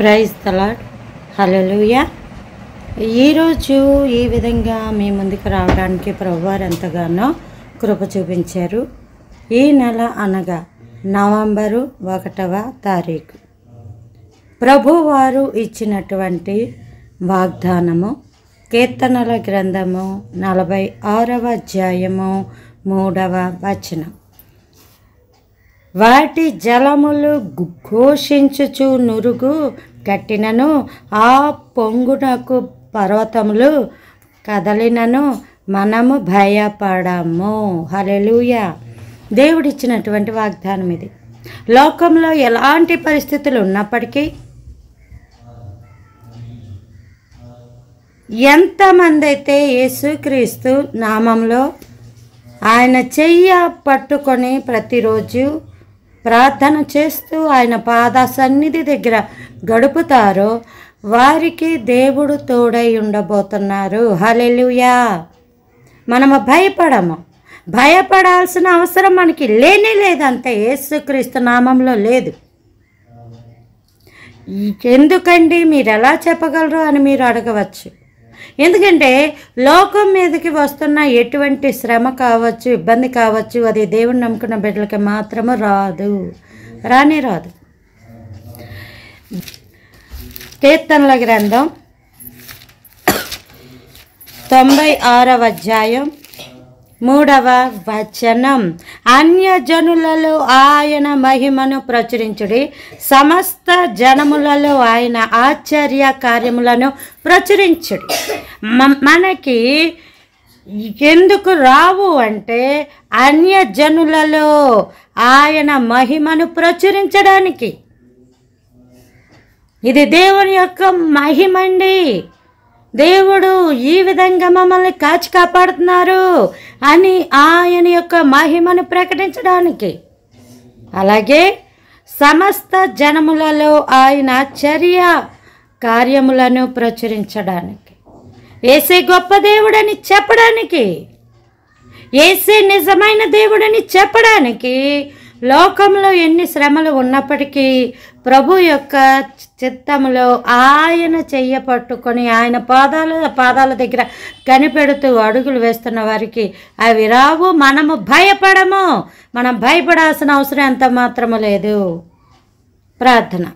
praise తలాడ్ హలోయ ఈరోజు ఈ విధంగా మీ ముందుకు రావడానికి ప్రభువారు ఎంతగానో కృప చూపించారు ఈ నెల అనగా నవంబరు ఒకటవ తారీఖు ప్రభువారు ఇచ్చినటువంటి వాగ్దానము కీర్తనల గ్రంథము నలభై ఆరవ అధ్యాయము మూడవ వచనం వాటి జలములు ఘోషించుచు నురుగు కట్టినను ఆ పొంగునకు పర్వతములు కదలినను మనము భయపడము హలెలుయ దేవుడిచ్చినటువంటి వాగ్దానం ఇది లోకంలో ఎలాంటి పరిస్థితులు ఉన్నప్పటికీ ఎంతమంది అయితే యేసుక్రీస్తు నామంలో ఆయన చెయ్య పట్టుకొని ప్రతిరోజు ప్రార్థన చేస్తూ ఆయన పాద సన్నిధి దగ్గర గడుపుతారో వారికి దేవుడు తోడై ఉండబోతున్నారు హలెలుయా మనము భయపడము భయపడాల్సిన అవసరం మనకి లేనే లేదంతే యేసుక్రీస్తు నామంలో లేదు ఎందుకండి మీరు ఎలా చెప్పగలరు అని మీరు అడగవచ్చు ఎందుకంటే లోకం మీదకి వస్తున్న ఎటువంటి శ్రమ కావచ్చు ఇబ్బంది కావచ్చు అది దేవుణ్ణి నమ్ముకున్న బిడ్డలకి మాత్రము రాదు రానే రాదు కీర్తనల గ్రంథం తొంభై ఆరవ అధ్యాయం మూడవ వచనం అన్యజనులలో ఆయన మహిమను ప్రచురించుడి సమస్త జనములలో ఆయన ఆశ్చర్య కార్యములను ప్రచురించుడి మనకి ఎందుకు రావు అంటే అన్యజనులలో ఆయన మహిమను ప్రచురించడానికి ఇది దేవుని యొక్క మహిమండి దేవుడు ఈ విధంగా మమ్మల్ని కాచి కాపాడుతున్నారు అని ఆయన యొక్క మహిమను ప్రకటించడానికి అలాగే సమస్త జనములలో ఆయన చర్య కార్యములను ప్రచురించడానికి ఏసే గొప్ప దేవుడని చెప్పడానికి ఏసే నిజమైన దేవుడని చెప్పడానికి లోకంలో ఎన్ని శ్రమలు ఉన్నప్పటికీ ప్రభు యొక్క చిత్తంలో ఆయన చెయ్య పట్టుకొని ఆయన పాదాల పాదాల దగ్గర కనిపెడుతూ అడుగులు వేస్తున్న వారికి అవి రావు మనము భయపడము మనం భయపడాల్సిన అవసరం ఎంత మాత్రము లేదు ప్రార్థన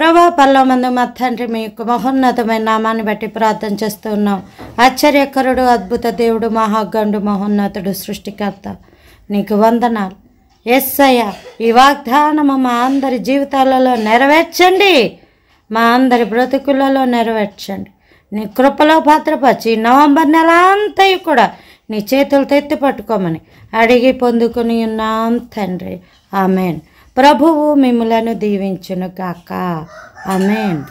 ప్రభా మందు మా తండ్రి మీకు మహోన్నతమైన నామాన్ని బట్టి ప్రార్థన చేస్తూ ఉన్నాం ఆశ్చర్యకరుడు అద్భుత దేవుడు మహాగండు మహోన్నతుడు సృష్టికర్త నీకు వందనాలు ఎస్సయ్య ఈ వాగ్దానము మా అందరి జీవితాలలో నెరవేర్చండి మా అందరి బ్రతుకులలో నెరవేర్చండి నీ కృపలో భద్రపరిచి నవంబర్ నెల అంతయు కూడా నీ చేతులు తెత్తి పట్టుకోమని అడిగి పొందుకుని ఉన్నాం తండ్రి ఆమెన్ ప్రభువు మిమ్మలను దీవించును కాక ఆమెన్